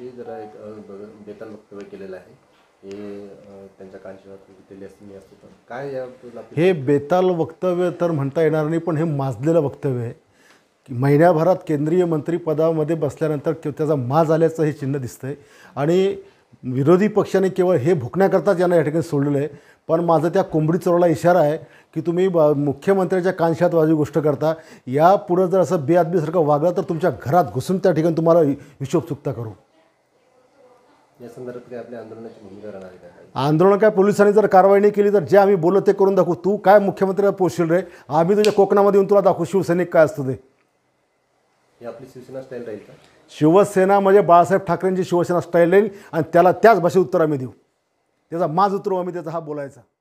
हे जरा एक बेताल वक्तव्य केलेलं आहे हे काय हे बेताल वक्तव्य तर म्हणता येणार नाही पण हे माजलेलं वक्तव्य आहे की महिन्याभरात केंद्रीय मंत्रिपदामध्ये बसल्यानंतर त्याचा माज आल्याचं हे चिन्ह दिसतंय आणि विरोधी पक्षाने केवळ हे भुकण्याकरताच यांना या ठिकाणी सोडलेलं आहे पण माझा त्या कोंबडी चोराला इशारा आहे की तुम्ही ब मुख्यमंत्र्याच्या कांशात वाजू गोष्ट करता या पुढं जर असं बेआदमीसारखं वागलं तर तुमच्या घरात घुसून त्या ठिकाणी तुम्हाला हिशोब चुकता करू आंदोलन काय पोलिसांनी जर कारवाई नाही केली तर जे आम्ही बोलत ते करून दाखवू तू काय मुख्यमंत्री पोचशील रे आम्ही तुझ्या कोकणामध्ये येऊन तुला दाखवू शिवसैनिक काय असतो ते आपली शिवसेना राहील शिवसेना म्हणजे बाळासाहेब ठाकरेंची शिवसेना स्टाईल राहील आणि त्याला त्याच भाषेत उत्तर आम्ही देऊ त्याचा माझ उत्तर आम्ही त्याचा हा बोलायचा